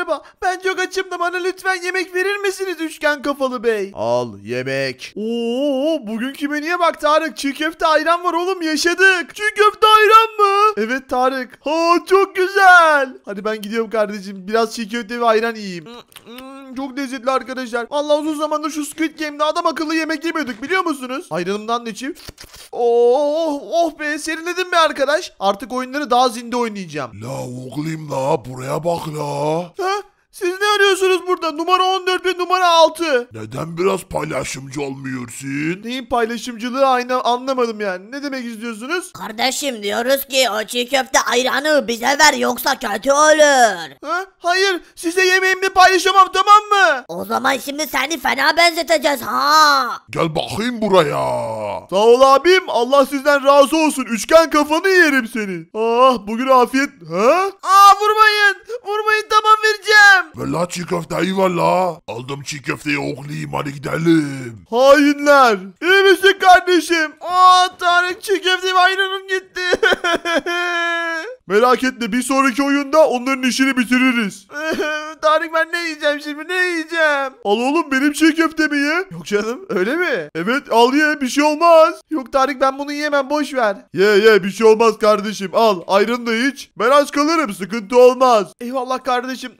merhaba. Ben çok açım da bana lütfen yemek verir misiniz üçgen kafalı bey? Al yemek. Oo bugünkü menüye bak Tarık. Çiğ köfte ayran var oğlum yaşadık. Çiğ köfte ayran mı? Evet Tarık. Ha çok güzel. Hadi ben gidiyorum kardeşim. Biraz çiğ köfte ve ayran yiyeyim. Hmm, hmm. çok lezzetli arkadaşlar. Allah uzun zamandır şu Squid Game'de adam akıllı yemek yemiyorduk biliyor musunuz? Ayranımdan da içeyim. Oh oh be serinledim be arkadaş. Artık oyunları daha zinde oynayacağım. La oğlum la buraya bak la. Ha? Siz ne arıyorsunuz burada? Numara 14 ve numara 6. Neden biraz paylaşımcı olmuyorsun? Neyin paylaşımcılığı aynı anlamadım yani. Ne demek istiyorsunuz? Kardeşim diyoruz ki o çiğ köfte ayranı bize ver yoksa kötü olur. Ha? Hayır size yemeğimi paylaşamam tamam mı? O zaman şimdi seni fena benzeteceğiz ha. Gel bakayım buraya. Sağ ol abim. Allah sizden razı olsun. Üçgen kafanı yerim seni. Ah bugün afiyet. Ha? Aa vurmayın. Vurmayın tamam vereceğim gidelim. Ver la çiğ köfteyi ver la. Aldım çiğ köfteyi oklayayım hadi gidelim. Hainler. İyi misin kardeşim? Aa Tarık çiğ köfteyi ayranım gitti. Merak etme bir sonraki oyunda onların işini bitiririz. Tarık ben ne yiyeceğim şimdi ne yiyeceğim? Al oğlum benim çiğ köftemi ye. Yok canım öyle mi? Evet al ye bir şey olmaz. Yok Tarık ben bunu yiyemem boş ver. Ye ye bir şey olmaz kardeşim al ayran da iç. Ben aç kalırım sıkıntı olmaz. Eyvallah kardeşim.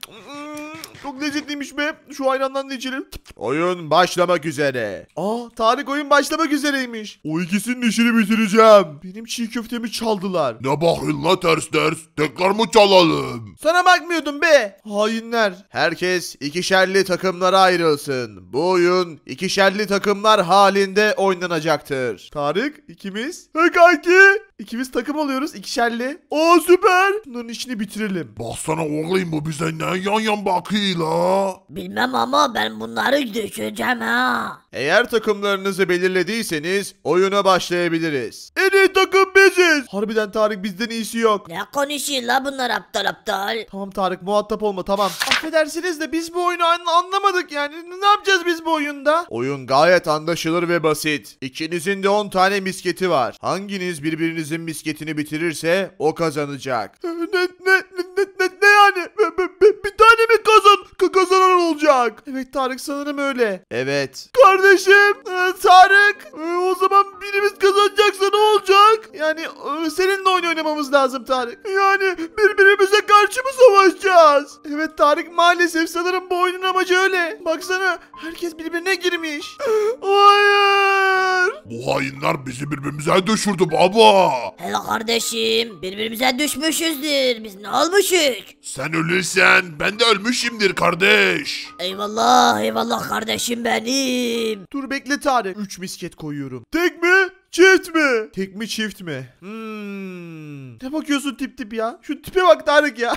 Çok lezzetliymiş be. Şu ayrandan da içelim. Oyun başlamak üzere. Aa Tarık oyun başlamak üzereymiş. O ikisinin işini bitireceğim. Benim çiğ köftemi çaldılar. Ne bakıyorsun la ters ters? Tekrar mı çalalım? Sana bakmıyordum be. Hainler. Herkes ikişerli takımlara ayrılsın. Bu oyun ikişerli takımlar halinde oynanacaktır. Tarık ikimiz. He kanki. İkimiz takım oluyoruz ikişerli. Aa süper. Bunların işini bitirelim. Baksana oğlum bu bize ne yan yan bakıyor la. Bilmem ama ben bunları düşeceğim ha. Eğer takımlarınızı belirlediyseniz oyuna başlayabiliriz en iyi takım biziz. Harbiden Tarık bizden iyisi yok. Ne konuşuyor la bunlar aptal aptal. Tamam Tarık muhatap olma tamam. Affedersiniz de biz bu oyunu anlamadık yani. Ne yapacağız biz bu oyunda? Oyun gayet anlaşılır ve basit. İkinizin de 10 tane misketi var. Hanginiz birbirinizin misketini bitirirse o kazanacak. Ne, ne, olacak. Evet Tarık sanırım öyle. Evet. Kardeşim e, Tarık e, o zaman birimiz kazanacaksa ne olacak? Yani e, seninle oyun oynamamız lazım Tarık. Yani birbirimize karşı mı savaşacağız? Evet Tarık maalesef sanırım bu oyunun amacı öyle. Baksana herkes birbirine girmiş. Hayır. Bu hainler bizi birbirimize düşürdü baba. Hele kardeşim birbirimize düşmüşüzdür. Biz ne olmuşuz? Sen ölürsen ben de ölmüşümdir kardeş olmuş. Eyvallah eyvallah kardeşim benim. Dur bekle Tarık. 3 misket koyuyorum. Tek mi? Çift mi? Tek mi çift mi? Hmm. Ne bakıyorsun tip tip ya? Şu tipe bak Tarık ya.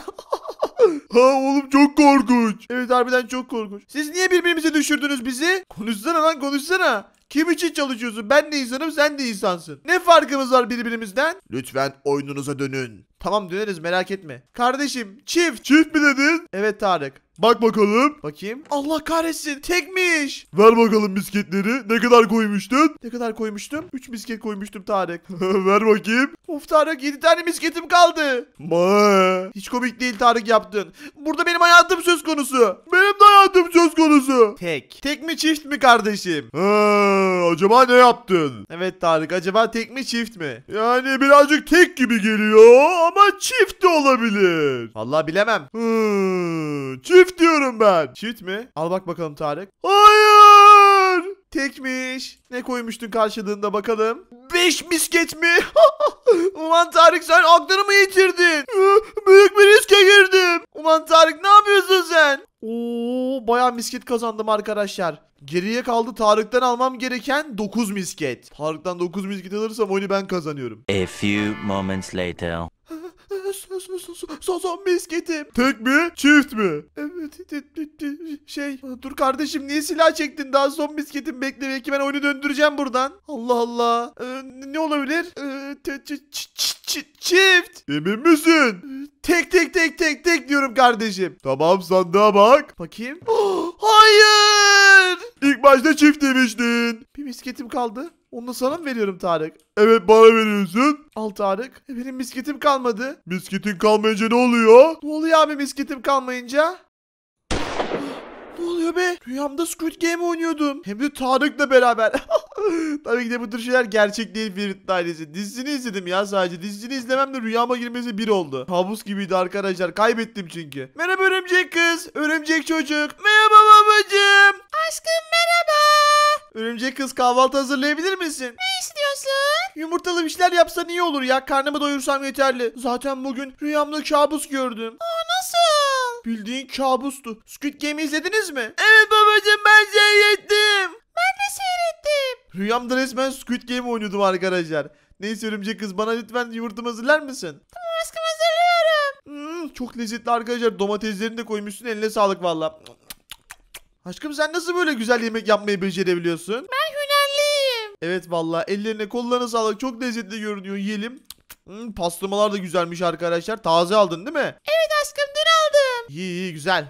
ha oğlum çok korkunç. Evet harbiden çok korkunç. Siz niye birbirimize düşürdünüz bizi? Konuşsana lan konuşsana. Kim için çalışıyorsun? Ben de insanım sen de insansın. Ne farkımız var birbirimizden? Lütfen oyununuza dönün. Tamam döneriz merak etme. Kardeşim çift. Çift mi dedin? Evet Tarık. Bak bakalım. Bakayım. Allah kahretsin tekmiş. Ver bakalım bisketleri. Ne kadar koymuştun? Ne kadar koymuştum? 3 bisket koymuştum Tarık. Ver bakayım. Of Tarık 7 tane bisketim kaldı. Ma. Hiç komik değil Tarık yaptın. Burada benim hayatım söz konusu. Benim de hayatım söz konusu. Tek. Tek mi çift mi kardeşim? Ha. Acaba ne yaptın? Evet Tarık acaba tek mi çift mi? Yani birazcık tek gibi geliyor ama çift de olabilir. Vallahi bilemem. Hmm, çift diyorum ben. Çift mi? Al bak bakalım Tarık. Hayır. Tekmiş. Ne koymuştun karşılığında bakalım? 5 misket mi? Ulan Tarık sen aklını mı yitirdin? Büyük bir riske girdim. Ulan Tarık ne yapıyorsun sen? Oo Oo baya misket kazandım arkadaşlar. Geriye kaldı Tarık'tan almam gereken 9 misket. Tarık'tan 9 misket alırsam oyunu ben kazanıyorum. A few moments later. Sazan misketim. Tek mi? Çift mi? Evet. Şey. Dur kardeşim niye silah çektin? Daha son misketim bekle. Belki ben oyunu döndüreceğim buradan. Allah Allah. Ee, ne olabilir? Ee, çift. Emin misin? Tek tek tek tek tek diyorum kardeşim. Tamam sandığa bak. Bakayım. Hayır. Plajda çift demiştin. Bir misketim kaldı. Onu da sana mı veriyorum Tarık? Evet bana veriyorsun. Al Tarık. E, benim misketim kalmadı. Misketin kalmayınca ne oluyor? Ne oluyor abi misketim kalmayınca? ne oluyor be? Rüyamda Squid Game oynuyordum. Hem de Tarık'la beraber. Tabii ki de bu tür şeyler gerçek değil Ferit ailesi. Dizisini izledim ya sadece. Dizisini izlemem de rüyama girmesi bir oldu. Kabus gibiydi arkadaşlar. Kaybettim çünkü. Merhaba örümcek kız. Örümcek çocuk. Merhaba baba babacığım. Aşkım merhaba. Örümcek kız kahvaltı hazırlayabilir misin? Ne istiyorsun? Yumurtalı bir şeyler yapsan iyi olur ya. Karnımı doyursam yeterli. Zaten bugün rüyamda kabus gördüm. Aa nasıl? Bildiğin kabustu. Squid Game izlediniz mi? Evet babacığım ben seyrettim. Ben de seyrettim. Rüyamda resmen Squid Game oynuyordum arkadaşlar. Neyse örümcek kız bana lütfen yumurtamı hazırlar mısın? Tamam aşkım hazırlıyorum. Hmm, çok lezzetli arkadaşlar. Domateslerini de koymuşsun. Eline sağlık valla. Aşkım sen nasıl böyle güzel yemek yapmayı becerebiliyorsun? Ben hünerliyim. Evet valla ellerine kollarına sağlık çok lezzetli görünüyor yiyelim. Hmm, pastırmalar da güzelmiş arkadaşlar. Taze aldın değil mi? Evet aşkım dün aldım. İyi iyi güzel.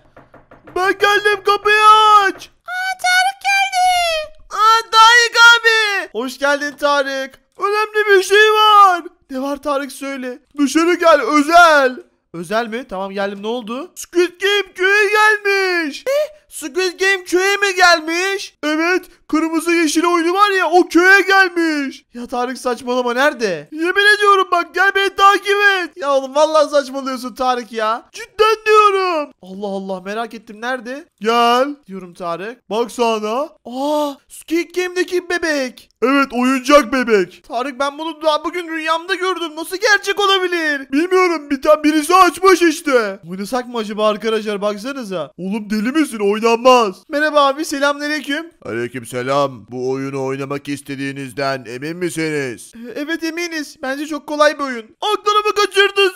Ben geldim kapıyı aç. Aa Tarık geldi. Aa Tarık abi. Hoş geldin Tarık. Önemli bir şey var. Ne var Tarık söyle. Dışarı gel özel. Özel mi? Tamam geldim ne oldu? Squid Game köye gelmiş. Ne? Squid Game köye mi gelmiş? Evet kırmızı yeşil oyunu var ya o köye gelmiş. Ya Tarık saçmalama nerede? Yemin ediyorum bak gel beni takip et. Ya oğlum vallahi saçmalıyorsun Tarık ya. Cidden diyorum. Allah Allah merak ettim nerede? Gel diyorum Tarık. Bak sana. Aa Squid Game'deki bebek. Evet oyuncak bebek. Tarık ben bunu daha bugün rüyamda gördüm. Nasıl gerçek olabilir? Bilmiyorum bir tane birisi açmış işte. Oynasak mı acaba arkadaşlar baksanıza. Oğlum deli misin oynanmaz. Merhaba abi selamünaleyküm. Aleyküm selam. Bu oyunu oynamak istediğinizden emin misiniz? Ee, evet eminiz. Bence çok kolay bir oyun. Aklını mı kaçırdın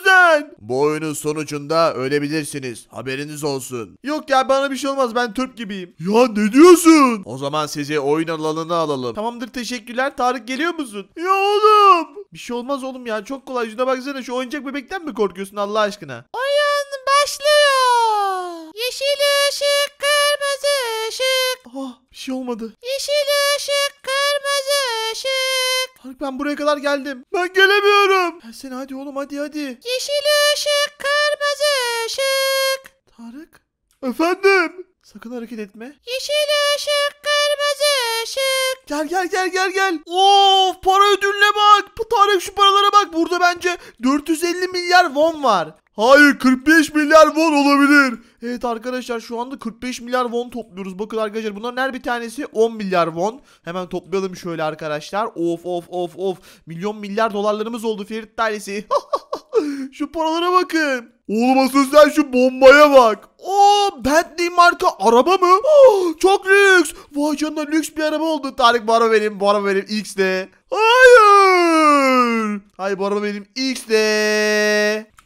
bu oyunun sonucunda ölebilirsiniz. Haberiniz olsun. Yok ya bana bir şey olmaz ben Türk gibiyim. Ya ne diyorsun? O zaman sizi oyun alanına alalım. Tamamdır teşekkürler. Tarık geliyor musun? Ya oğlum. Bir şey olmaz oğlum ya çok kolay. Şuna baksana şu oyuncak bebekten mi korkuyorsun Allah aşkına? Oyun başlıyor. Yeşil ışık kırmızı ışık. Ah bir şey olmadı. Yeşil ışık kırmızı ışık. Tarık ben buraya kadar geldim. Ben gelemiyorum. Sen hadi oğlum hadi hadi. Yeşil ışık, kırmızı ışık. Tarık? Efendim? Sakın hareket etme. Yeşil ışık, kırmızı ışık. Gel gel gel gel gel. Of para ödülüne bak. Tarık şu paralara bak burada bence 450 milyar won var. Hayır 45 milyar won olabilir. Evet arkadaşlar şu anda 45 milyar won topluyoruz. Bakın arkadaşlar bunların her bir tanesi 10 milyar won. Hemen toplayalım şöyle arkadaşlar. Of of of of. Milyon milyar dolarlarımız oldu Ferit ailesi. şu paralara bakın. Oğlum asıl sen şu bombaya bak. O Bentley marka araba mı? Oh, çok lüks. Vay canına lüks bir araba oldu. Tarık bu araba benim, bu araba benim X'de. Hayır. Hayır bu araba benim X'de.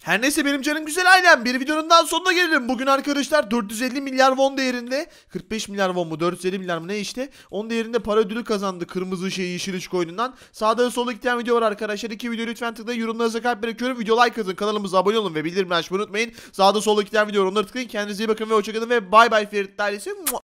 Her neyse benim canım güzel ailem bir videonun daha sonuna gelelim. Bugün arkadaşlar 450 milyar won değerinde 45 milyar won mu 450 milyar mı ne işte onun değerinde para ödülü kazandı kırmızı şey yeşil ışık oyunundan. Sağda solda giden video var arkadaşlar. İki video lütfen tıklayın yorumlarınıza kalp bırakıyorum. Video like atın kanalımıza abone olun ve bildirim açmayı unutmayın. Sağda solda giden video yorumları tıklayın. Kendinize iyi bakın ve hoşçakalın ve bay bay Ferit ailesi.